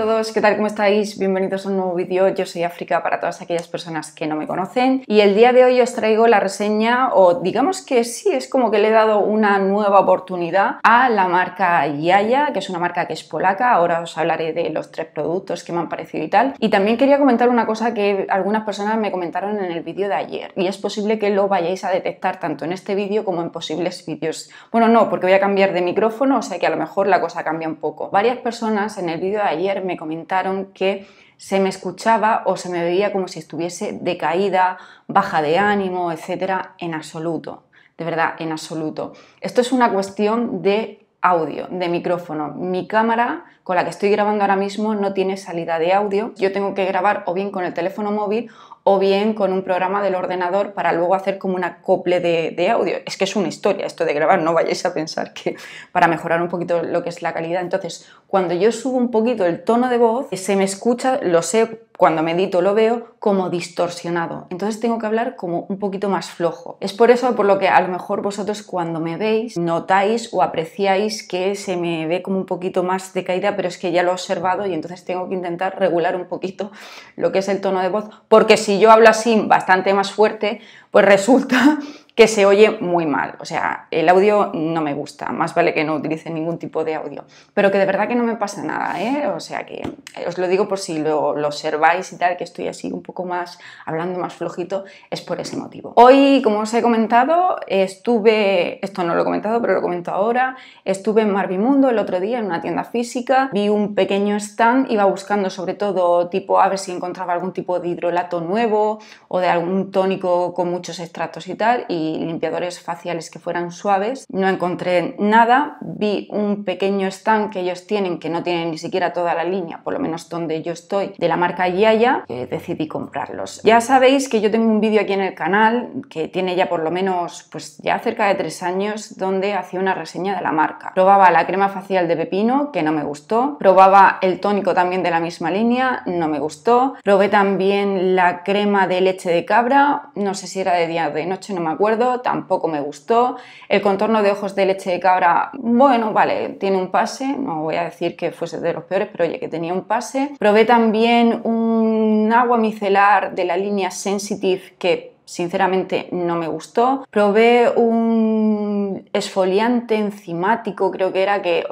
a todos, ¿qué tal? ¿Cómo estáis? Bienvenidos a un nuevo vídeo. Yo soy África para todas aquellas personas que no me conocen. Y el día de hoy os traigo la reseña, o digamos que sí, es como que le he dado una nueva oportunidad a la marca Yaya, que es una marca que es polaca. Ahora os hablaré de los tres productos que me han parecido y tal. Y también quería comentar una cosa que algunas personas me comentaron en el vídeo de ayer. Y es posible que lo vayáis a detectar tanto en este vídeo como en posibles vídeos. Bueno, no, porque voy a cambiar de micrófono, o sea que a lo mejor la cosa cambia un poco. Varias personas en el vídeo de ayer me comentaron que se me escuchaba o se me veía como si estuviese decaída, baja de ánimo, etcétera, en absoluto. De verdad, en absoluto. Esto es una cuestión de audio, de micrófono. Mi cámara con la que estoy grabando ahora mismo no tiene salida de audio. Yo tengo que grabar o bien con el teléfono móvil o bien con un programa del ordenador para luego hacer como un acople de, de, audio. Es que es una historia esto de grabar, no vayáis a pensar que para mejorar un poquito lo que es la calidad. Entonces, cuando yo subo un poquito el tono de voz, se me escucha, lo sé cuando medito lo veo como distorsionado. Entonces tengo que hablar como un poquito más flojo. Es por eso por lo que a lo mejor vosotros cuando me veis notáis o apreciáis que se me ve como un poquito más decaída, pero es que ya lo he observado y entonces tengo que intentar regular un poquito lo que es el tono de voz, porque si yo hablo así bastante más fuerte, pues resulta que se oye muy mal. O sea, el audio no me gusta, más vale que no utilice ningún tipo de audio. Pero que de verdad que no me pasa nada, ¿eh? O sea, que eh, os lo digo por si lo, observáis y tal, que estoy así un poco más hablando más flojito, es por ese motivo. Hoy, como os he comentado, estuve, esto no lo he comentado, pero lo comento ahora, estuve en Marvimundo el otro día en una tienda física, vi un pequeño stand, iba buscando sobre todo tipo a ver si encontraba algún tipo de hidrolato nuevo o de algún tónico con muchos extractos y tal, y limpiadores faciales que fueran suaves. No encontré nada, vi un pequeño stand que ellos tienen, que no tienen ni siquiera toda la línea, por lo menos donde yo estoy, de la marca Yaya, que decidí comprarlos. Ya sabéis que yo tengo un vídeo aquí en el canal que tiene ya por lo menos, pues ya cerca de tres años, donde hacía una reseña de la marca. Probaba la crema facial de pepino, que no me gustó. Probaba el tónico también de la misma línea, no me gustó. Probé también la crema de leche de cabra, no sé si era de día o de noche, no me acuerdo tampoco me gustó. El contorno de ojos de leche de cabra, bueno, vale, tiene un pase, no voy a decir que fuese de los peores, pero oye, que tenía un pase. Probé también un agua micelar de la línea Sensitive que sinceramente no me gustó. Probé un esfoliante enzimático, creo que era, que,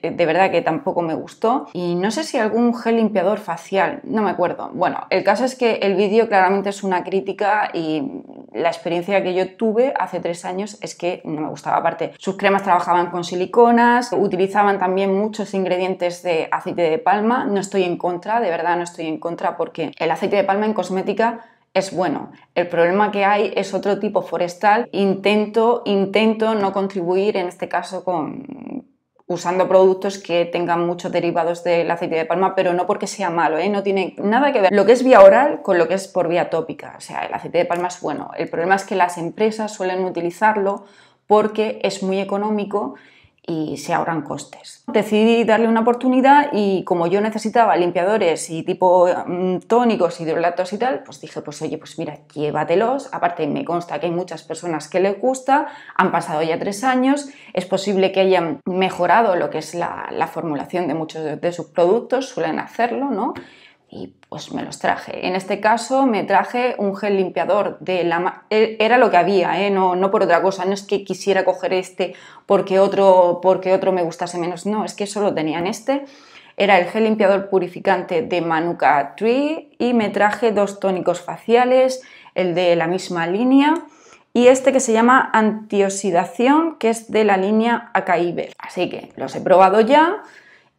de verdad que tampoco me gustó. Y no sé si algún gel limpiador facial, no me acuerdo. Bueno, el caso es que el vídeo claramente es una crítica y la experiencia que yo tuve hace tres años es que no me gustaba. Aparte, sus cremas trabajaban con siliconas, utilizaban también muchos ingredientes de aceite de palma. No estoy en contra, de verdad no estoy en contra porque el aceite de palma en cosmética es bueno. El problema que hay es otro tipo forestal. Intento, intento no contribuir en este caso con, usando productos que tengan muchos derivados del aceite de palma, pero no porque sea malo, ¿eh? no tiene nada que ver lo que es vía oral con lo que es por vía tópica. O sea, el aceite de palma es bueno. El problema es que las empresas suelen utilizarlo porque es muy económico y se ahorran costes. Decidí darle una oportunidad y como yo necesitaba limpiadores y tipo mm, tónicos, hidrolatos y tal, pues dije, pues oye, pues mira, llévatelos. Aparte me consta que hay muchas personas que les gusta, han pasado ya tres años, es posible que hayan mejorado lo que es la, formulación de muchos de sus productos, suelen hacerlo, ¿no? pues me los traje. En este caso me traje un gel limpiador de la e, era lo que había, ¿eh? no, no, por otra cosa, no es que quisiera coger este porque otro, porque otro me gustase menos, no, es que solo tenían este. Era el gel limpiador purificante de Manuka Tree y me traje dos tónicos faciales, el de la misma línea y este que se llama antioxidación, que es de la línea Acaíber. Así que los he probado ya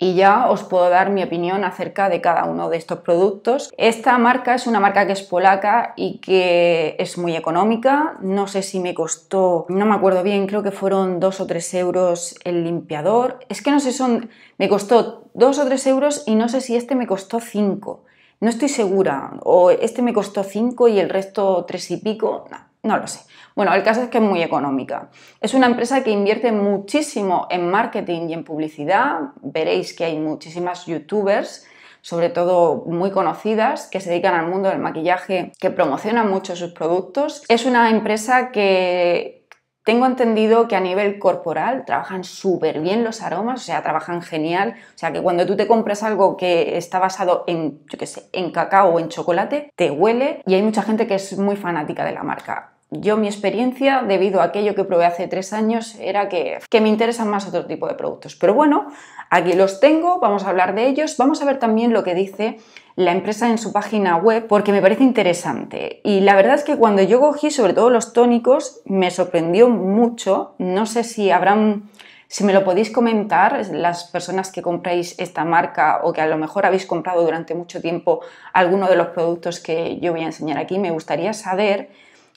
y ya os puedo dar mi opinión acerca de cada uno de estos productos. Esta marca es una marca que es polaca y que es muy económica. No sé si me costó, no me acuerdo bien, creo que fueron 2 o 3 euros el limpiador. Es que no sé, son, me costó 2 o 3 euros y no sé si este me costó 5. No estoy segura. O este me costó 5 y el resto 3 y pico. No. No lo sé. Bueno, el caso es que es muy económica. Es una empresa que invierte muchísimo en marketing y en publicidad. Veréis que hay muchísimas youtubers sobre todo muy conocidas, que se dedican al mundo del maquillaje, que promocionan mucho sus productos. Es una empresa que tengo entendido que a nivel corporal trabajan súper bien los aromas, o sea, trabajan genial. O sea, que cuando tú te compras algo que está basado en, yo qué sé, en cacao o en chocolate, te huele y hay mucha gente que es muy fanática de la marca. Yo mi experiencia, debido a aquello que probé hace tres años, era que, que, me interesan más otro tipo de productos. Pero bueno, aquí los tengo, vamos a hablar de ellos, vamos a ver también lo que dice la empresa en su página web porque me parece interesante. Y la verdad es que cuando yo cogí sobre todo los tónicos me sorprendió mucho. No sé si habrán, si me lo podéis comentar, las personas que compráis esta marca o que a lo mejor habéis comprado durante mucho tiempo alguno de los productos que yo voy a enseñar aquí, me gustaría saber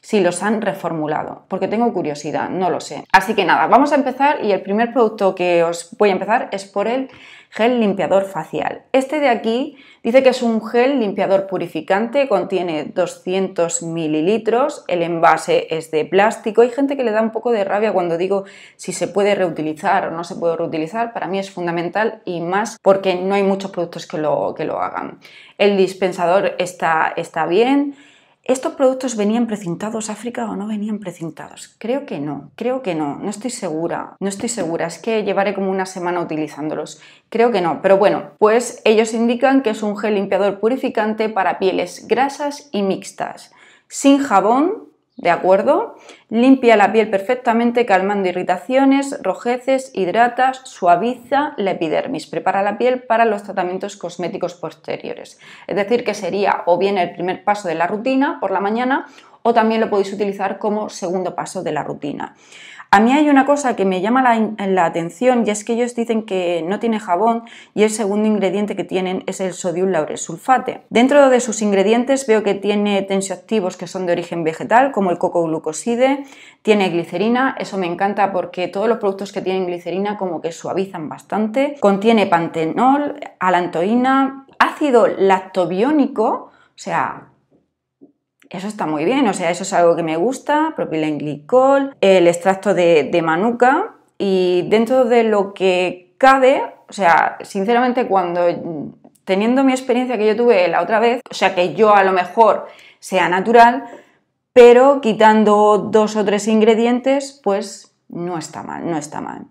si los han reformulado, porque tengo curiosidad, no lo sé. Así que nada, vamos a empezar y el primer producto que os voy a empezar es por el gel limpiador facial. Este de aquí dice que es un gel limpiador purificante, contiene 200 mililitros, el envase es de plástico. Hay gente que le da un poco de rabia cuando digo si se puede reutilizar o no se puede reutilizar. Para mí es fundamental y más porque no hay muchos productos que lo, que lo hagan. El dispensador está, está bien. ¿Estos productos venían precintados África o no venían precintados? Creo que no, creo que no, no estoy segura, no estoy segura, es que llevaré como una semana utilizándolos, creo que no, pero bueno, pues ellos indican que es un gel limpiador purificante para pieles grasas y mixtas, sin jabón, ¿De acuerdo? Limpia la piel perfectamente, calmando irritaciones, rojeces, hidratas, suaviza la epidermis, prepara la piel para los tratamientos cosméticos posteriores. Es decir, que sería o bien el primer paso de la rutina por la mañana o también lo podéis utilizar como segundo paso de la rutina. A mí hay una cosa que me llama la, atención y es que ellos dicen que no tiene jabón y el segundo ingrediente que tienen es el sodium lauresulfate. Dentro de sus ingredientes veo que tiene tensioactivos que son de origen vegetal, como el coco glucoside, tiene glicerina, eso me encanta porque todos los productos que tienen glicerina como que suavizan bastante, contiene pantenol, alantoína, ácido lactobiónico, o sea, eso está muy bien, o sea, eso es algo que me gusta, propilenglicol, el extracto de, de manuka y dentro de lo que cabe, o sea, sinceramente cuando teniendo mi experiencia que yo tuve la otra vez, o sea, que yo a lo mejor sea natural, pero quitando dos o tres ingredientes, pues no está mal, no está mal.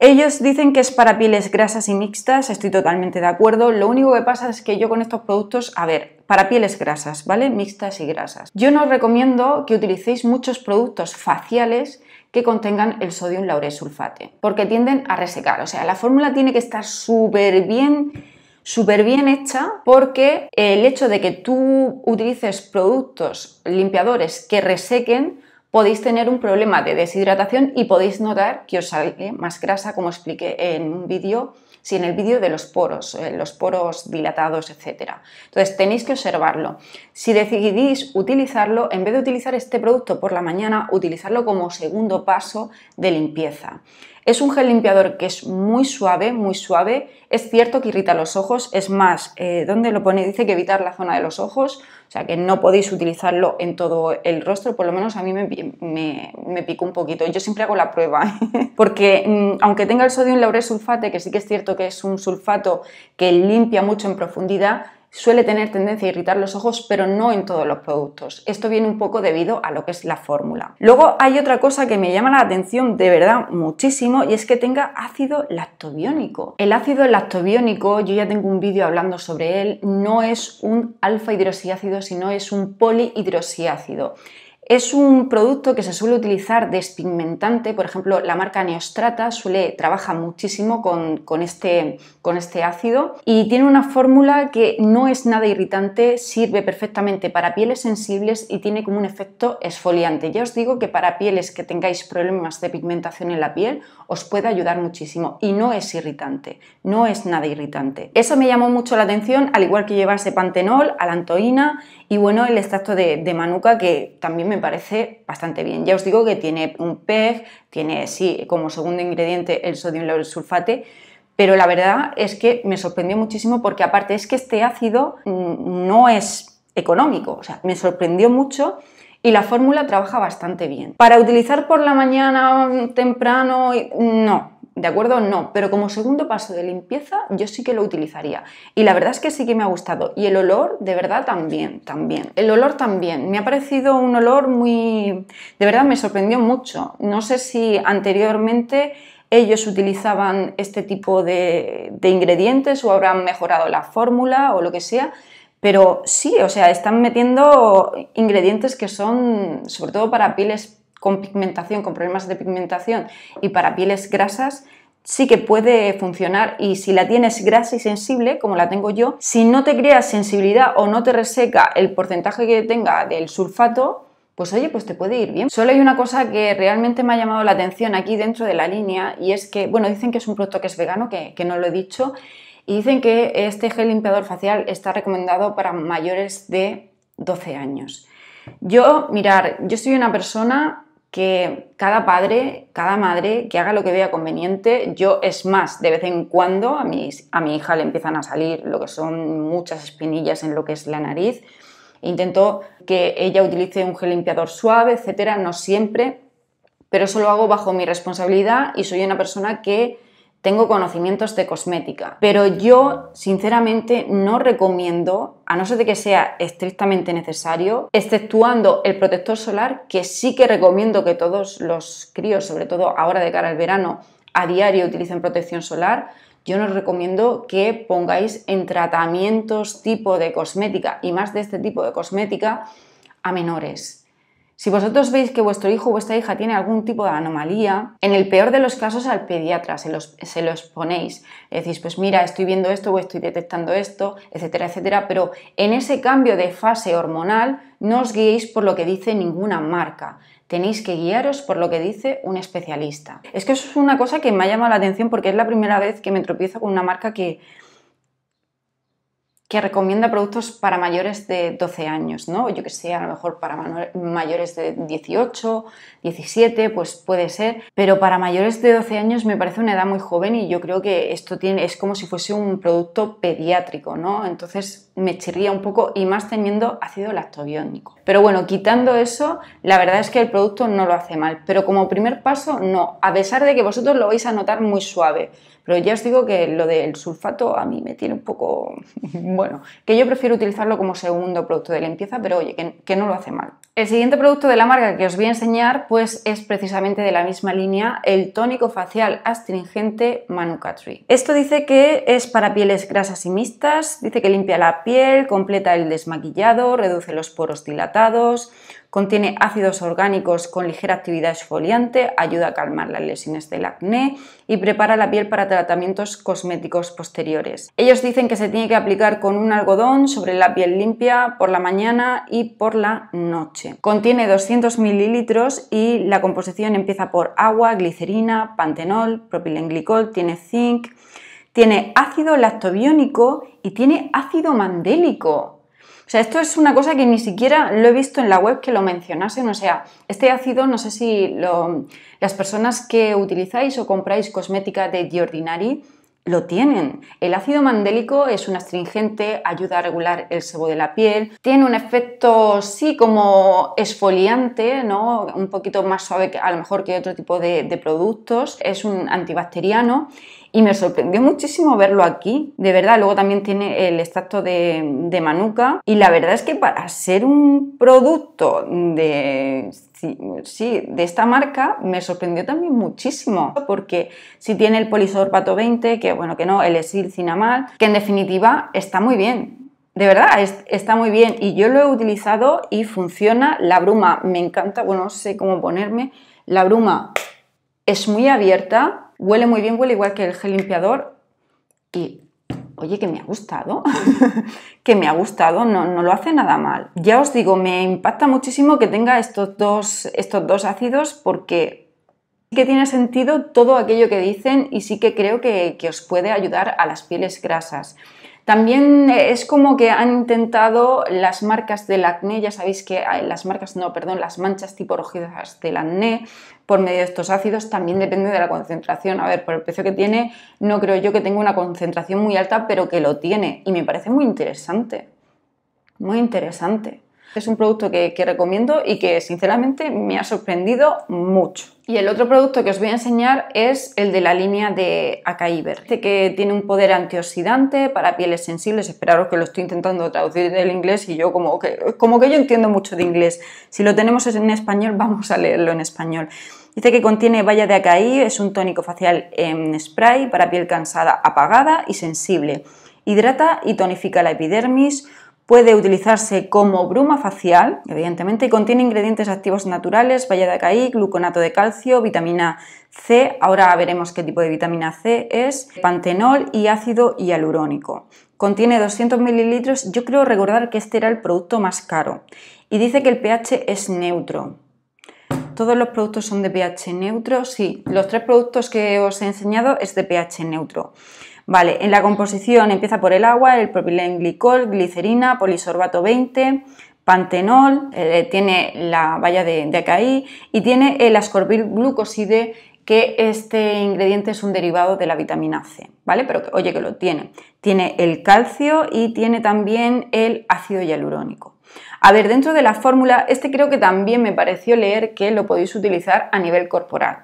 Ellos dicen que es para pieles grasas y mixtas, estoy totalmente de acuerdo. Lo único que pasa es que yo con estos productos, a ver, para pieles grasas, ¿vale? Mixtas y grasas. Yo no os recomiendo que utilicéis muchos productos faciales que contengan el sodio sodium sulfate. porque tienden a resecar. O sea, la fórmula tiene que estar súper bien súper bien hecha porque el hecho de que tú utilices productos limpiadores que resequen podéis tener un problema de deshidratación y podéis notar que os sale más grasa, como expliqué en un vídeo si en el vídeo de los poros, eh, los poros dilatados, etc. Entonces tenéis que observarlo. Si decidís utilizarlo, en vez de utilizar este producto por la mañana, utilizarlo como segundo paso de limpieza. Es un gel limpiador que es muy suave, muy suave. Es cierto que irrita los ojos, es más, eh, ¿dónde donde lo pone dice que evitar la zona de los ojos o sea que no podéis utilizarlo en todo el rostro, por lo menos a mí me, me, un poquito. Yo siempre hago la prueba, porque mm, aunque tenga el sodio sulfate, que sí que es cierto que es un sulfato que limpia mucho en profundidad, suele tener tendencia a irritar los ojos, pero no en todos los productos. Esto viene un poco debido a lo que es la fórmula. Luego hay otra cosa que me llama la atención de verdad muchísimo y es que tenga ácido lactobiónico. El ácido lactobiónico, yo ya tengo un vídeo hablando sobre él, no es un alfa hidroxiácido, sino es un polihidroxiácido. Es un producto que se suele utilizar despigmentante, por ejemplo, la marca Neostrata suele, trabaja muchísimo con, este, con este ácido y tiene una fórmula que no es nada irritante, sirve perfectamente para pieles sensibles y tiene como un efecto esfoliante. Ya os digo que para pieles que tengáis problemas de pigmentación en la piel os puede ayudar muchísimo y no es irritante, no es nada irritante. Eso me llamó mucho la atención, al igual que llevase pantenol, alantoína y bueno, el extracto de, de manuca que también me parece bastante bien. Ya os digo que tiene un PEG, tiene sí como segundo ingrediente el sodio el sulfate, pero la verdad es que me sorprendió muchísimo porque aparte es que este ácido mm, no es económico, o sea, me sorprendió mucho y la fórmula trabaja bastante bien. Para utilizar por la mañana mm, temprano, mm, no, ¿De acuerdo? No, pero como segundo paso de limpieza yo sí que lo utilizaría. Y la verdad es que sí que me ha gustado. Y el olor, de verdad, también, también. El olor también. Me ha parecido un olor muy... De verdad me sorprendió mucho. No sé si anteriormente ellos utilizaban este tipo de, de ingredientes o habrán mejorado la fórmula o lo que sea. Pero sí, o sea, están metiendo ingredientes que son sobre todo para pieles con pigmentación, con problemas de pigmentación y para pieles grasas, sí que puede funcionar y si la tienes grasa y sensible, como la tengo yo, si no te crea sensibilidad o no te reseca el porcentaje que tenga del sulfato, pues oye, pues te puede ir bien. Solo hay una cosa que realmente me ha llamado la atención aquí dentro de la línea y es que, bueno, dicen que es un producto que es vegano, que, que no lo he dicho, y dicen que este gel limpiador facial está recomendado para mayores de 12 años. Yo, mirar, yo soy una persona que cada padre, cada madre, que haga lo que vea conveniente. Yo, es más, de vez en cuando a, mis, a mi hija le empiezan a salir lo que son muchas espinillas en lo que es la nariz. Intento que ella utilice un gel limpiador suave, etcétera, no siempre, pero eso lo hago bajo mi responsabilidad y soy una persona que tengo conocimientos de cosmética, pero yo sinceramente no recomiendo, a no ser de que sea estrictamente necesario, exceptuando el protector solar, que sí que recomiendo que todos los críos, sobre todo ahora de cara al verano, a diario utilicen protección solar, yo no recomiendo que pongáis en tratamientos tipo de cosmética y más de este tipo de cosmética a menores si vosotros veis que vuestro hijo o vuestra hija tiene algún tipo de anomalía, en el peor de los casos al pediatra se los, se ponéis. Decís, pues mira, estoy viendo esto o estoy detectando esto, etcétera, etcétera, pero en ese cambio de fase hormonal no os guiéis por lo que dice ninguna marca. Tenéis que guiaros por lo que dice un especialista. Es que eso es una cosa que me ha llamado la atención porque es la primera vez que me tropiezo con una marca que que recomienda productos para mayores de 12 años, ¿no? Yo que sé, a lo mejor para mayores de 18, 17, pues puede ser, pero para mayores de 12 años me parece una edad muy joven y yo creo que esto tiene, es como si fuese un producto pediátrico, ¿no? Entonces me chirría un poco y más teniendo ácido lactobiónico. Pero bueno, quitando eso, la verdad es que el producto no lo hace mal, pero como primer paso, no, a pesar de que vosotros lo vais a notar muy suave, pero ya os digo que lo del sulfato a mí me tiene un poco... bueno, que yo prefiero utilizarlo como segundo producto de limpieza, pero oye, que, no lo hace mal. El siguiente producto de la marca que os voy a enseñar pues es precisamente de la misma línea, el tónico facial astringente Manucatri. Esto dice que es para pieles grasas y mixtas, dice que limpia la piel, completa el desmaquillado, reduce los poros dilatados, Contiene ácidos orgánicos con ligera actividad exfoliante, ayuda a calmar las lesiones del acné y prepara la piel para tratamientos cosméticos posteriores. Ellos dicen que se tiene que aplicar con un algodón sobre la piel limpia por la mañana y por la noche. Contiene 200 mililitros y la composición empieza por agua, glicerina, pantenol, propilenglicol, tiene zinc, tiene ácido lactobiónico y tiene ácido mandélico. O sea, esto es una cosa que ni siquiera lo he visto en la web que lo mencionasen. O sea, este ácido, no sé si las personas que utilizáis o compráis cosmética de Diordinari lo tienen. El ácido mandélico es un astringente, ayuda a regular el sebo de la piel, tiene un efecto sí como esfoliante, ¿no? un poquito más suave a lo mejor que otro tipo de productos, es un antibacteriano y me sorprendió muchísimo verlo aquí, de verdad. Luego también tiene el extracto de, de manuka y la verdad es que para ser un producto de sí, de esta marca me sorprendió también muchísimo, porque si tiene el polisorbato 20, que bueno, que no, el esil cinamal, que en definitiva está muy bien. De verdad, está muy bien y yo lo he utilizado y funciona. La bruma me encanta, bueno, no sé cómo ponerme. La bruma es muy abierta, Huele muy bien, huele igual que el gel limpiador y oye, que me ha gustado, que me ha gustado, no, no, lo hace nada mal. Ya os digo, me impacta muchísimo que tenga estos dos, estos dos ácidos porque sí que tiene sentido todo aquello que dicen y sí que creo que, que os puede ayudar a las pieles grasas. También eh, es como que han intentado las marcas del acné, ya sabéis que las marcas, no, perdón, las manchas tipo rojizas del acné por medio de estos ácidos también depende de la concentración. A ver, por el precio que tiene, no creo yo que tenga una concentración muy alta, pero que lo tiene y me parece muy interesante. Muy interesante. Es un producto que, recomiendo y que sinceramente me ha sorprendido mucho. Y el otro producto que os voy a enseñar es el de la línea de Acai Dice este que tiene un poder antioxidante para pieles sensibles. Esperaros que lo estoy intentando traducir del inglés y yo como que, como que yo entiendo mucho de inglés. Si lo tenemos en español, vamos a leerlo en español. Dice que contiene valla de acaí, es un tónico facial en spray para piel cansada, apagada y sensible. Hidrata y tonifica la epidermis, Puede utilizarse como bruma facial, evidentemente, y contiene ingredientes activos naturales, baya de acaí, gluconato de calcio, vitamina C, ahora veremos qué tipo de vitamina C es, pantenol y ácido hialurónico. Contiene 200 mililitros, yo creo recordar que este era el producto más caro. Y dice que el pH es neutro. ¿Todos los productos son de pH neutro? Sí, los tres productos que os he enseñado es de pH neutro. Vale, en la composición empieza por el agua, el propilenglicol, glicerina, polisorbato 20, pantenol, eh, tiene la valla de, de y tiene el ascorbil glucoside que este ingrediente es un derivado de la vitamina C, ¿vale? Pero oye que lo tiene. Tiene el calcio y tiene también el ácido hialurónico. A ver, dentro de la fórmula, este creo que también me pareció leer que lo podéis utilizar a nivel corporal.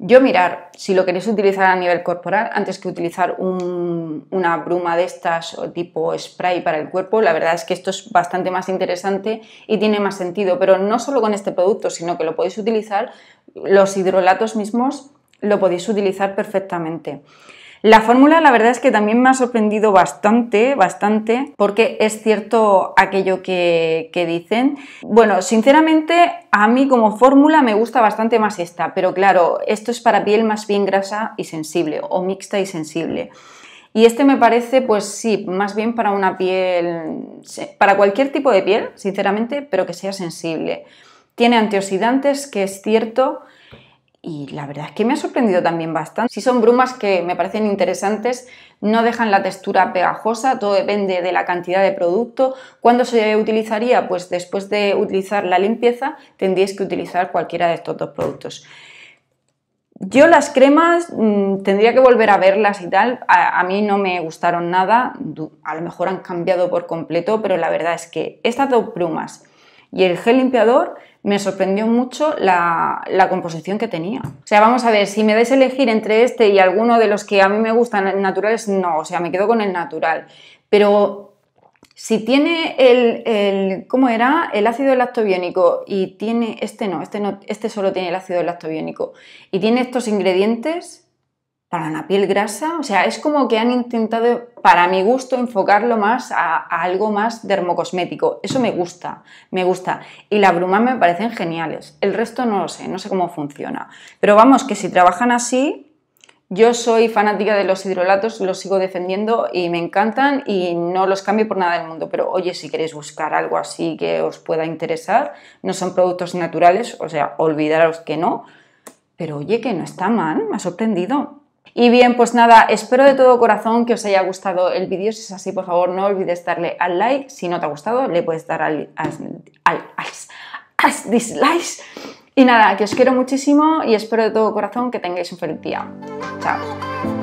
Yo mirar, si lo queréis utilizar a nivel corporal, antes que utilizar una bruma de estas o tipo spray para el cuerpo, la verdad es que esto es bastante más interesante y tiene más sentido, pero no solo con este producto, sino que lo podéis utilizar, los hidrolatos mismos lo podéis utilizar perfectamente. La fórmula la verdad es que también me ha sorprendido bastante, bastante, porque es cierto aquello que, dicen. Bueno, sinceramente a mí como fórmula me gusta bastante más esta, pero claro, esto es para piel más bien grasa y sensible o mixta y sensible. Y este me parece, pues sí, más bien para una piel, para cualquier tipo de piel, sinceramente, pero que sea sensible. Tiene antioxidantes, que es cierto, y la verdad es que me ha sorprendido también bastante. Si son brumas que me parecen interesantes, no dejan la textura pegajosa, todo depende de la cantidad de producto. ¿Cuándo se utilizaría? Pues después de utilizar la limpieza tendríais que utilizar cualquiera de estos dos productos. Yo las cremas mm, tendría que volver a verlas y tal. A, mí no me gustaron nada. A lo mejor han cambiado por completo, pero la verdad es que estas dos brumas y el gel limpiador me sorprendió mucho la, composición que tenía. O sea, vamos a ver, si me dais elegir entre este y alguno de los que a mí me gustan naturales, no, o sea, me quedo con el natural. Pero si tiene el, el ¿cómo era? El ácido lactobiónico y tiene, este no, este no, este solo tiene el ácido lactobiónico y tiene estos ingredientes, para la piel grasa, o sea, es como que han intentado, para mi gusto, enfocarlo más a, algo más dermocosmético. Eso me gusta, me gusta. Y la Bruma me parecen geniales. El resto no lo sé, no sé cómo funciona. Pero vamos, que si trabajan así, yo soy fanática de los hidrolatos, los sigo defendiendo y me encantan y no los cambio por nada del mundo. Pero oye, si queréis buscar algo así que os pueda interesar, no son productos naturales, o sea, olvidaros que no. Pero oye, que no está mal, me ha sorprendido. Y bien, pues nada, espero de todo corazón que os haya gustado el vídeo. Si es así, por favor, no olvides darle al like. Si no te ha gustado, le puedes dar al, al, dislike. Y nada, que os quiero muchísimo y espero de todo corazón que tengáis un feliz día. Chao.